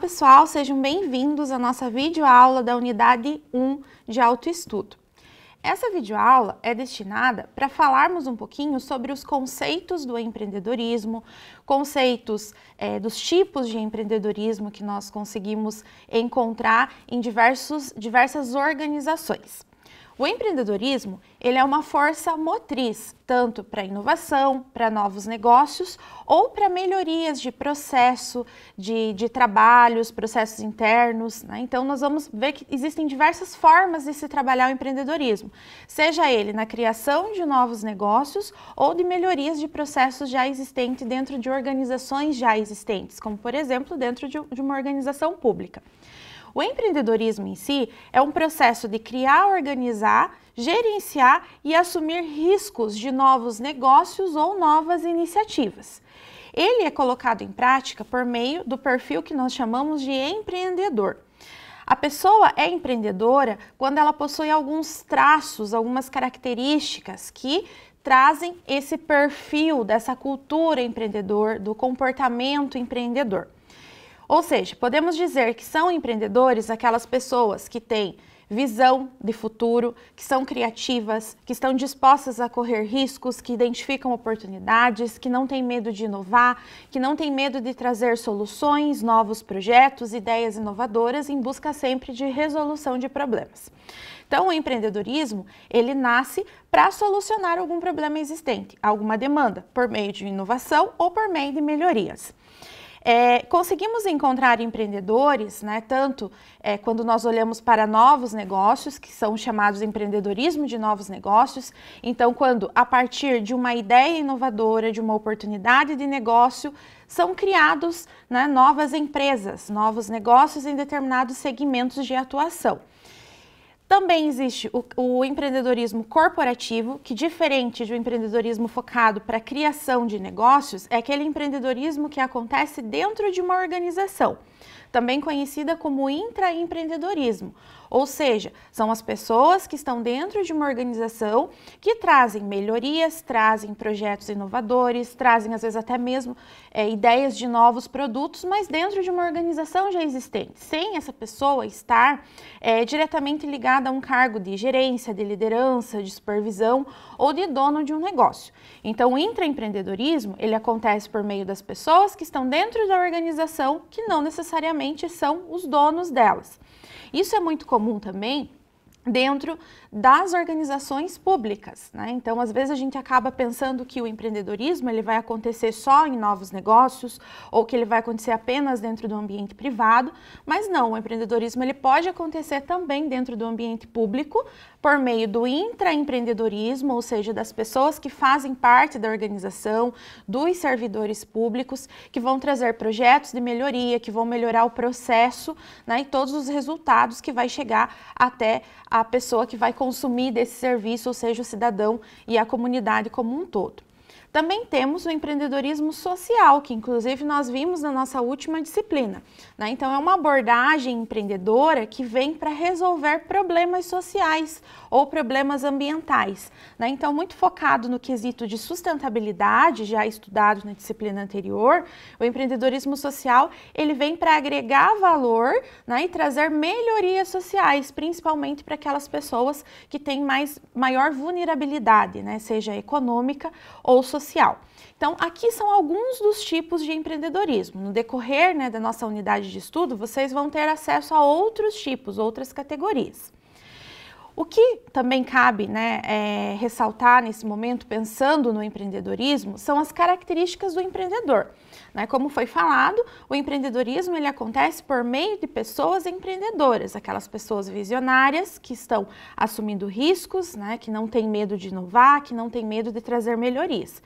pessoal, sejam bem-vindos à nossa videoaula da unidade 1 de autoestudo. Essa videoaula é destinada para falarmos um pouquinho sobre os conceitos do empreendedorismo, conceitos é, dos tipos de empreendedorismo que nós conseguimos encontrar em diversos, diversas organizações. O empreendedorismo ele é uma força motriz, tanto para inovação, para novos negócios ou para melhorias de processo, de, de trabalhos, processos internos. Né? Então, nós vamos ver que existem diversas formas de se trabalhar o empreendedorismo, seja ele na criação de novos negócios ou de melhorias de processos já existentes dentro de organizações já existentes, como, por exemplo, dentro de, de uma organização pública. O empreendedorismo em si é um processo de criar, organizar, gerenciar e assumir riscos de novos negócios ou novas iniciativas. Ele é colocado em prática por meio do perfil que nós chamamos de empreendedor. A pessoa é empreendedora quando ela possui alguns traços, algumas características que trazem esse perfil dessa cultura empreendedor, do comportamento empreendedor. Ou seja, podemos dizer que são empreendedores aquelas pessoas que têm visão de futuro, que são criativas, que estão dispostas a correr riscos, que identificam oportunidades, que não têm medo de inovar, que não têm medo de trazer soluções, novos projetos, ideias inovadoras em busca sempre de resolução de problemas. Então, o empreendedorismo, ele nasce para solucionar algum problema existente, alguma demanda, por meio de inovação ou por meio de melhorias. É, conseguimos encontrar empreendedores, né, tanto é, quando nós olhamos para novos negócios, que são chamados empreendedorismo de novos negócios, então quando a partir de uma ideia inovadora, de uma oportunidade de negócio, são criados né, novas empresas, novos negócios em determinados segmentos de atuação. Também existe o, o, empreendedorismo corporativo, que diferente do empreendedorismo focado para a criação de negócios, é aquele empreendedorismo que acontece dentro de uma organização, também conhecida como intraempreendedorismo, ou seja, são as pessoas que estão dentro de uma organização que trazem melhorias, trazem projetos inovadores, trazem às vezes até mesmo é, ideias de novos produtos, mas dentro de uma organização já existente, sem essa pessoa estar é, diretamente ligada a um cargo de gerência, de liderança, de supervisão ou de dono de um negócio. Então, o intraempreendedorismo ele acontece por meio das pessoas que estão dentro da organização que não necessariamente são os donos delas. Isso é muito comum também dentro das organizações públicas, né? Então, às vezes a gente acaba pensando que o empreendedorismo ele vai acontecer só em novos negócios ou que ele vai acontecer apenas dentro do ambiente privado, mas não, o empreendedorismo ele pode acontecer também dentro do ambiente público, por meio do intraempreendedorismo, ou seja, das pessoas que fazem parte da organização, dos servidores públicos, que vão trazer projetos de melhoria, que vão melhorar o processo né, e todos os resultados que vai chegar até a pessoa que vai consumir desse serviço, ou seja, o cidadão e a comunidade como um todo. Também temos o empreendedorismo social, que inclusive nós vimos na nossa última disciplina. Né? Então, é uma abordagem empreendedora que vem para resolver problemas sociais ou problemas ambientais. Né? Então, muito focado no quesito de sustentabilidade, já estudado na disciplina anterior, o empreendedorismo social ele vem para agregar valor né, e trazer melhorias sociais, principalmente para aquelas pessoas que têm mais, maior vulnerabilidade, né, seja econômica ou social social. Então, aqui são alguns dos tipos de empreendedorismo. No decorrer né, da nossa unidade de estudo, vocês vão ter acesso a outros tipos, outras categorias. O que também cabe né, é, ressaltar nesse momento, pensando no empreendedorismo, são as características do empreendedor. Né? Como foi falado, o empreendedorismo ele acontece por meio de pessoas empreendedoras, aquelas pessoas visionárias que estão assumindo riscos, né? que não têm medo de inovar, que não têm medo de trazer melhorias.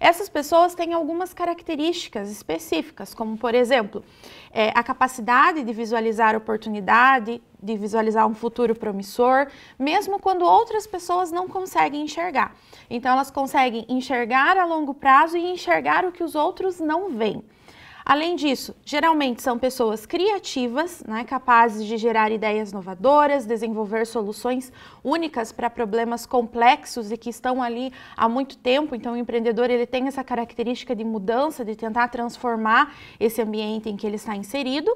Essas pessoas têm algumas características específicas, como por exemplo, é, a capacidade de visualizar oportunidade, de visualizar um futuro promissor, mesmo quando outras pessoas não conseguem enxergar. Então, elas conseguem enxergar a longo prazo e enxergar o que os outros não vem. Além disso, geralmente são pessoas criativas, né, capazes de gerar ideias inovadoras, desenvolver soluções únicas para problemas complexos e que estão ali há muito tempo. Então, o empreendedor ele tem essa característica de mudança, de tentar transformar esse ambiente em que ele está inserido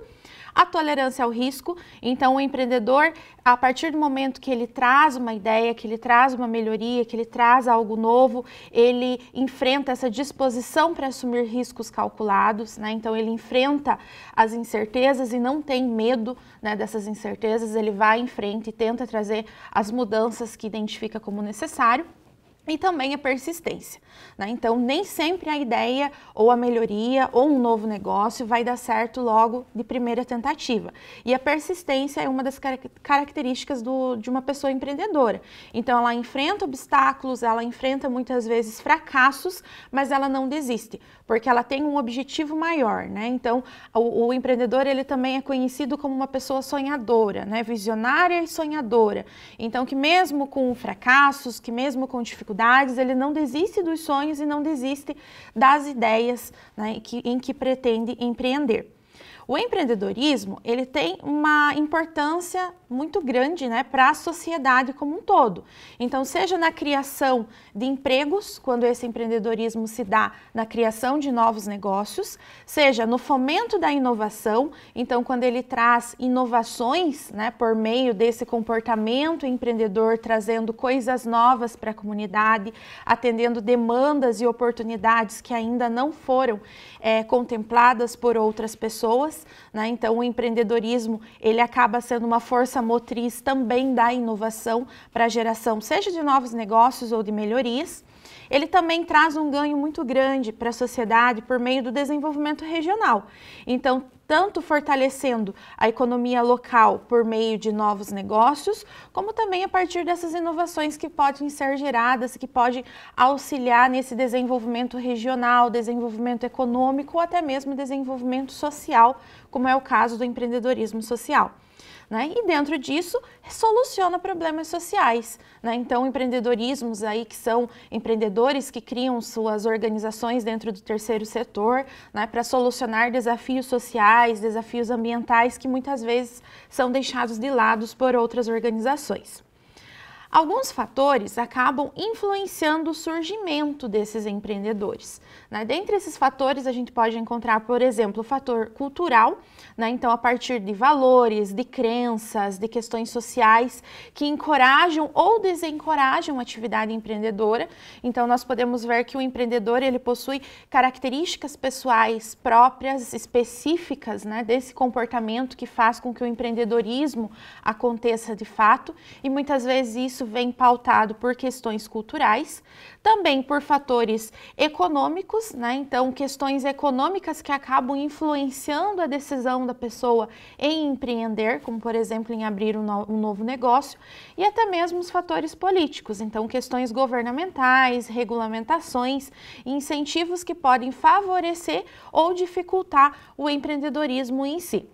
a tolerância ao risco. Então, o empreendedor, a partir do momento que ele traz uma ideia, que ele traz uma melhoria, que ele traz algo novo, ele enfrenta essa disposição para assumir riscos calculados, né? Então, ele enfrenta as incertezas e não tem medo né, dessas incertezas, ele vai em frente e tenta trazer as mudanças que identifica como necessário e também a persistência. Né? Então, nem sempre a ideia ou a melhoria ou um novo negócio vai dar certo logo de primeira tentativa. E a persistência é uma das car características do, de uma pessoa empreendedora. Então, ela enfrenta obstáculos, ela enfrenta muitas vezes fracassos, mas ela não desiste, porque ela tem um objetivo maior. Né? Então, o, o empreendedor ele também é conhecido como uma pessoa sonhadora, né? visionária e sonhadora. Então, que mesmo com fracassos, que mesmo com dificuldades, dificuldades, ele não desiste dos sonhos e não desiste das ideias né, que, em que pretende empreender. O empreendedorismo ele tem uma importância muito grande né, para a sociedade como um todo. Então, seja na criação de empregos, quando esse empreendedorismo se dá na criação de novos negócios, seja no fomento da inovação, então quando ele traz inovações né, por meio desse comportamento empreendedor, trazendo coisas novas para a comunidade, atendendo demandas e oportunidades que ainda não foram é, contempladas por outras pessoas pessoas, né? Então o empreendedorismo ele acaba sendo uma força motriz também da inovação para a geração, seja de novos negócios ou de melhorias. Ele também traz um ganho muito grande para a sociedade por meio do desenvolvimento regional. Então tanto fortalecendo a economia local por meio de novos negócios, como também a partir dessas inovações que podem ser geradas, que podem auxiliar nesse desenvolvimento regional, desenvolvimento econômico ou até mesmo desenvolvimento social, como é o caso do empreendedorismo social. Né? E dentro disso, soluciona problemas sociais. Né? Então, empreendedorismos aí que são empreendedores que criam suas organizações dentro do terceiro setor né? para solucionar desafios sociais, desafios ambientais que muitas vezes são deixados de lado por outras organizações. Alguns fatores acabam influenciando o surgimento desses empreendedores. Né? Dentre esses fatores, a gente pode encontrar, por exemplo, o fator cultural, né? então, a partir de valores, de crenças, de questões sociais que encorajam ou desencorajam a atividade empreendedora. Então, nós podemos ver que o empreendedor ele possui características pessoais próprias, específicas né? desse comportamento que faz com que o empreendedorismo aconteça de fato, e muitas vezes isso isso vem pautado por questões culturais, também por fatores econômicos, né? Então, questões econômicas que acabam influenciando a decisão da pessoa em empreender, como por exemplo em abrir um, no um novo negócio, e até mesmo os fatores políticos, então questões governamentais, regulamentações, incentivos que podem favorecer ou dificultar o empreendedorismo em si.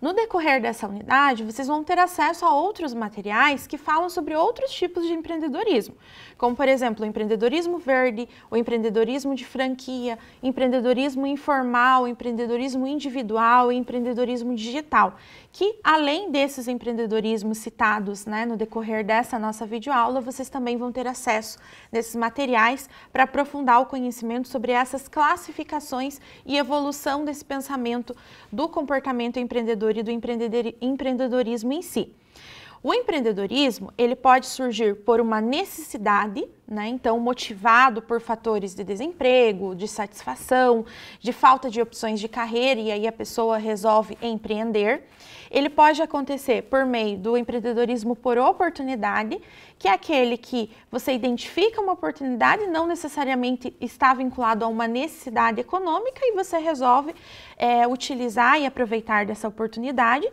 No decorrer dessa unidade, vocês vão ter acesso a outros materiais que falam sobre outros tipos de empreendedorismo, como, por exemplo, o empreendedorismo verde, o empreendedorismo de franquia, empreendedorismo informal, empreendedorismo individual e empreendedorismo digital, que além desses empreendedorismos citados né, no decorrer dessa nossa videoaula, vocês também vão ter acesso nesses materiais para aprofundar o conhecimento sobre essas classificações e evolução desse pensamento do comportamento empreendedor empreendedor e do empreendedorismo em si. O empreendedorismo, ele pode surgir por uma necessidade, né? Então, motivado por fatores de desemprego, de satisfação, de falta de opções de carreira e aí a pessoa resolve empreender. Ele pode acontecer por meio do empreendedorismo por oportunidade, que é aquele que você identifica uma oportunidade, não necessariamente está vinculado a uma necessidade econômica e você resolve é, utilizar e aproveitar dessa oportunidade.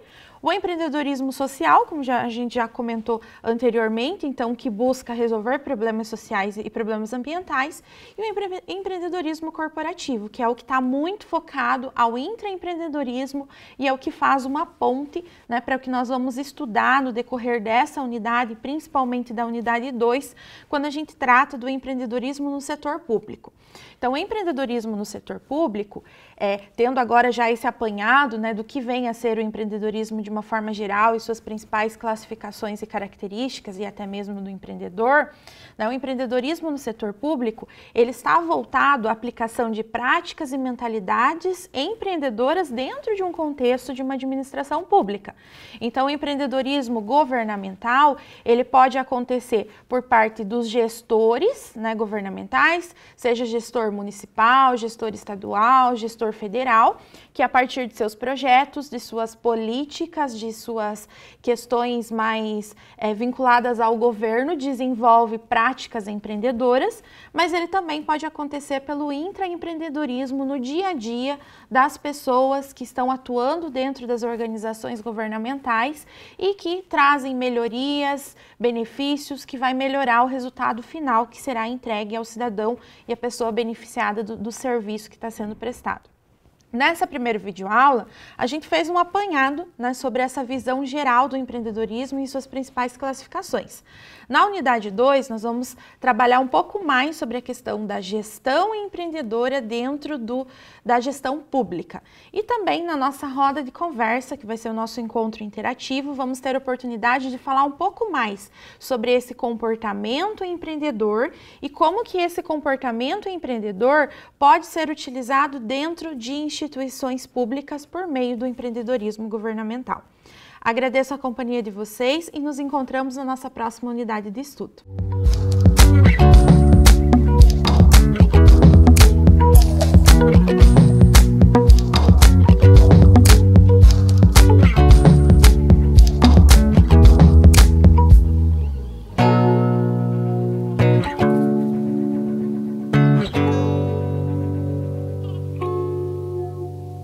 O empreendedorismo social, como já, a gente já comentou anteriormente, então, que busca resolver problemas sociais e problemas ambientais. E o empre empreendedorismo corporativo, que é o que está muito focado ao intraempreendedorismo e é o que faz uma ponte né, para o que nós vamos estudar no decorrer dessa unidade, principalmente da unidade 2, quando a gente trata do empreendedorismo no setor público. Então, o empreendedorismo no setor público, é, tendo agora já esse apanhado né, do que vem a ser o empreendedorismo de uma forma geral e suas principais classificações e características e até mesmo do empreendedor, né, o empreendedorismo no setor público ele está voltado à aplicação de práticas e mentalidades empreendedoras dentro de um contexto de uma administração pública. Então, o empreendedorismo governamental ele pode acontecer por parte dos gestores né, governamentais, seja gestor municipal, gestor estadual, gestor federal, que a partir de seus projetos, de suas políticas de suas questões mais é, vinculadas ao governo, desenvolve práticas empreendedoras, mas ele também pode acontecer pelo intraempreendedorismo no dia a dia das pessoas que estão atuando dentro das organizações governamentais e que trazem melhorias, benefícios que vai melhorar o resultado final que será entregue ao cidadão e à pessoa beneficiada do, do serviço que está sendo prestado. Nessa primeira videoaula, a gente fez um apanhado né, sobre essa visão geral do empreendedorismo e suas principais classificações. Na unidade 2, nós vamos trabalhar um pouco mais sobre a questão da gestão empreendedora dentro do, da gestão pública. E também na nossa roda de conversa, que vai ser o nosso encontro interativo, vamos ter a oportunidade de falar um pouco mais sobre esse comportamento empreendedor e como que esse comportamento empreendedor pode ser utilizado dentro de instituições instituições públicas por meio do empreendedorismo governamental. Agradeço a companhia de vocês e nos encontramos na nossa próxima unidade de estudo.